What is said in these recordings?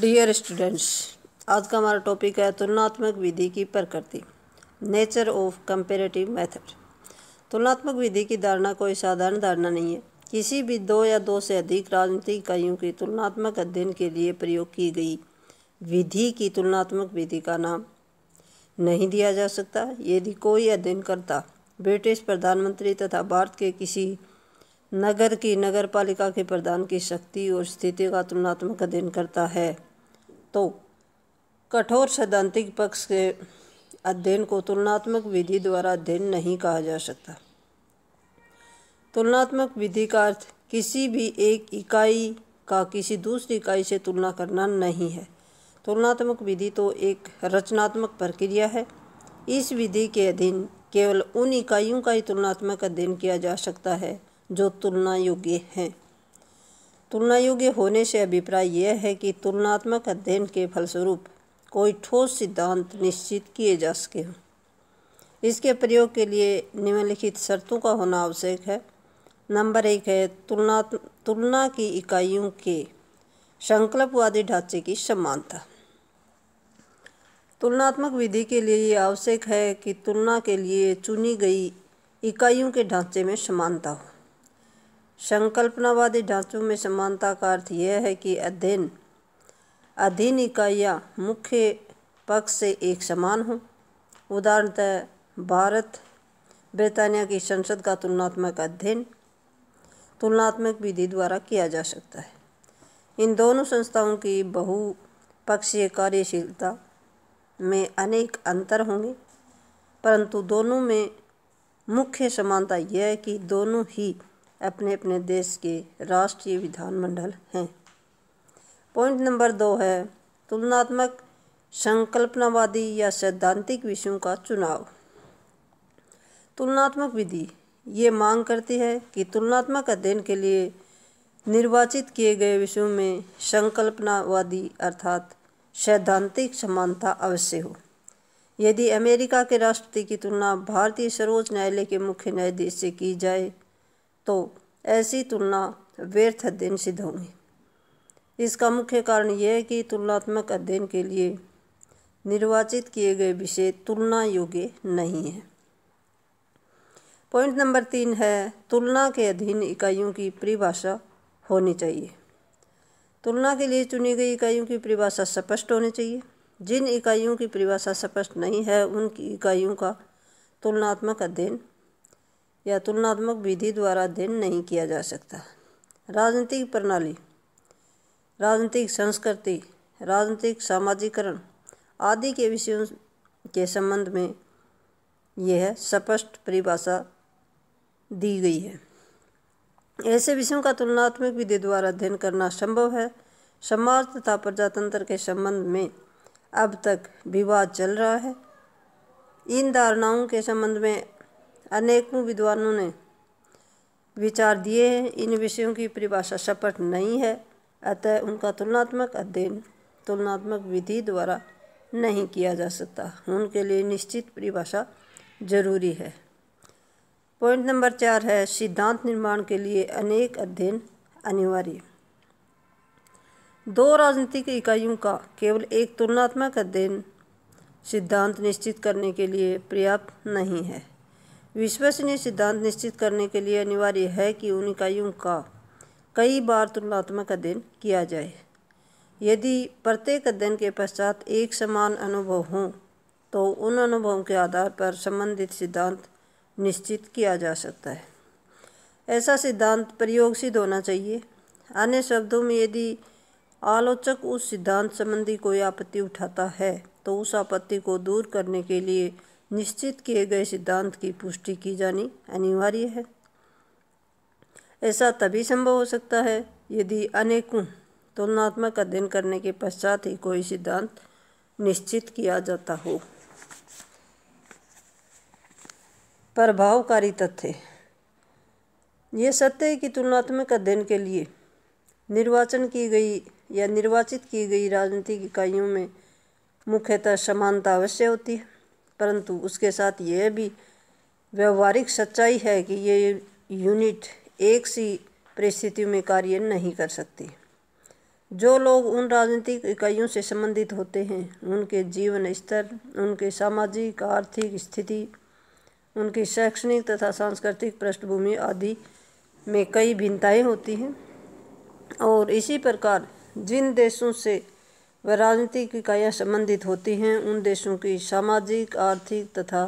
dear students आज का हमारा टॉपिक है तुलनात्मक विधि की प्रकृति नेचर ऑफ कंपेरेटिव मेथड तुलनात्मक विधि की धारणा कोई साधारण धारणा नहीं है किसी भी दो या दो से अधिक राजनीतिक इकाइयों की तुलनात्मक अध्ययन के लिए प्रयोग की गई विधि की तुलनात्मक विधि का नाम नहीं दिया जा सकता यदि कोई अध्ययनकर्ता ब्रिटिश प्रधानमंत्री तथा भारत के किसी नगर की नगर पालिका के प्रधान की शक्ति और स्थिति का तुलनात्मक अध्ययन करता है तो कठोर सैद्धांतिक पक्ष के अध्ययन को तुलनात्मक विधि द्वारा अध्ययन नहीं कहा जा सकता तुलनात्मक विधि का अर्थ किसी भी एक इकाई का किसी दूसरी इकाई से तुलना करना नहीं है तुलनात्मक विधि तो एक रचनात्मक प्रक्रिया है इस विधि के अधीन केवल उन इकाइयों का ही तुलनात्मक अध्ययन किया जा सकता है जो तुलना योग्य हैं तुलना योग्य होने से अभिप्राय यह है कि तुलनात्मक अध्ययन के फलस्वरूप कोई ठोस सिद्धांत निश्चित किए जा सके इसके प्रयोग के लिए निम्नलिखित शर्तों का होना आवश्यक है नंबर एक है तुलना तुलना की इकाइयों के संकल्पवादी ढांचे की समानता तुलनात्मक विधि के लिए ये आवश्यक है कि तुलना के लिए चुनी गई इकाइयों के ढांचे में समानता हो संकल्पनावादी ढांचों में समानता का अर्थ यह है कि अध्ययन अधीन इकाइयाँ मुख्य पक्ष से एक समान हों उदाहरणतः भारत ब्रितानिया की संसद का तुलनात्मक अध्ययन तुलनात्मक विधि द्वारा किया जा सकता है इन दोनों संस्थाओं की बहुपक्षीय कार्यशीलता में अनेक अंतर होंगे परंतु दोनों में मुख्य समानता यह है कि दोनों ही अपने अपने देश के राष्ट्रीय विधानमंडल हैं पॉइंट नंबर दो है तुलनात्मक संकल्पनावादी या सैद्धांतिक विषयों का चुनाव तुलनात्मक विधि ये मांग करती है कि तुलनात्मक अध्ययन के लिए निर्वाचित किए गए विषयों में संकल्पनावादी अर्थात सैद्धांतिक समानता अवश्य हो यदि अमेरिका के राष्ट्रपति की तुलना भारतीय सर्वोच्च न्यायालय के मुख्य न्यायाधीश से की जाए तो ऐसी तुलना व्यर्थ अध्ययन सिद्ध होंगे इसका मुख्य कारण यह है कि तुलनात्मक अध्ययन के लिए निर्वाचित किए गए विषय तुलना योग्य नहीं है पॉइंट नंबर तीन है तुलना के अधीन इकाइयों की परिभाषा होनी चाहिए तुलना के लिए चुनी गई इकाइयों की परिभाषा स्पष्ट होनी चाहिए जिन इकाइयों की परिभाषा स्पष्ट नहीं है उन इकाइयों का तुलनात्मक अध्ययन या तुलनात्मक विधि द्वारा अध्ययन नहीं किया जा सकता राजनीतिक प्रणाली राजनीतिक संस्कृति राजनीतिक सामाजिकरण आदि के विषयों के संबंध में यह स्पष्ट परिभाषा दी गई है ऐसे विषयों का तुलनात्मक विधि द्वारा अध्ययन करना संभव है समाज तथा प्रजातंत्र के संबंध में अब तक विवाद चल रहा है इन धारणाओं के संबंध में अनेकों विद्वानों ने विचार दिए हैं इन विषयों की परिभाषा सपट नहीं है अतः उनका तुलनात्मक अध्ययन तुलनात्मक विधि द्वारा नहीं किया जा सकता उनके लिए निश्चित परिभाषा जरूरी है पॉइंट नंबर चार है सिद्धांत निर्माण के लिए अनेक अध्ययन अनिवार्य दो राजनीतिक इकाइयों का केवल एक तुलनात्मक अध्ययन सिद्धांत निश्चित करने के लिए पर्याप्त नहीं है विश्वसनीय सिद्धांत निश्चित करने के लिए अनिवार्य है कि उन इकाइयों का कई बार तुलनात्मक अध्ययन किया जाए यदि प्रत्येक अध्ययन के पश्चात एक समान अनुभव हों तो उन अनुभवों के आधार पर संबंधित सिद्धांत निश्चित किया जा सकता है ऐसा सिद्धांत प्रयोग सिद्ध होना चाहिए अन्य शब्दों में यदि आलोचक उस सिद्धांत संबंधी कोई आपत्ति उठाता है तो उस आपत्ति को दूर करने के लिए निश्चित किए गए सिद्धांत की पुष्टि की जानी अनिवार्य है ऐसा तभी संभव हो सकता है यदि अनेकों तुलनात्मक अध्ययन करने के पश्चात ही कोई सिद्धांत निश्चित किया जाता हो प्रभावकारी तथ्य ये सत्य है कि तुलनात्मक अध्ययन के लिए निर्वाचन की गई या निर्वाचित की गई राजनीतिक इकाइयों में मुख्यतः समानता अवश्य होती है परंतु उसके साथ यह भी व्यवहारिक सच्चाई है कि ये यूनिट एक सी परिस्थितियों में कार्य नहीं कर सकती जो लोग उन राजनीतिक इकाइयों से संबंधित होते हैं उनके जीवन स्तर उनके सामाजिक आर्थिक स्थिति उनकी शैक्षणिक तथा सांस्कृतिक पृष्ठभूमि आदि में कई भिन्नताएं होती हैं और इसी प्रकार जिन देशों से व राजनीतिक इकाइयाँ संबंधित होती हैं उन देशों की सामाजिक आर्थिक तथा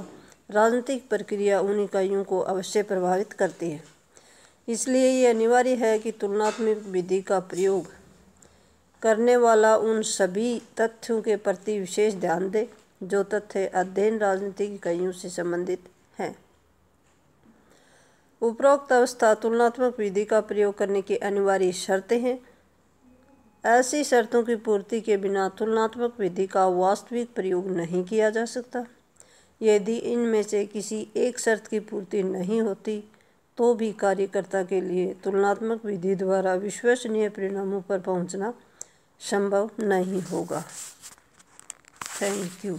राजनीतिक प्रक्रिया उन इकाइयों को अवश्य प्रभावित करती है इसलिए ये अनिवार्य है कि तुलनात्मक विधि का प्रयोग करने वाला उन सभी तथ्यों के प्रति विशेष ध्यान दे जो तथ्य अध्ययन राजनीतिक इकाइयों से संबंधित हैं उपरोक्त अवस्था तुलनात्मक विधि का प्रयोग करने की अनिवार्य शर्तें हैं ऐसी शर्तों की पूर्ति के बिना तुलनात्मक विधि का वास्तविक प्रयोग नहीं किया जा सकता यदि इनमें से किसी एक शर्त की पूर्ति नहीं होती तो भी कार्यकर्ता के लिए तुलनात्मक विधि द्वारा विश्वसनीय परिणामों पर पहुंचना संभव नहीं होगा थैंक यू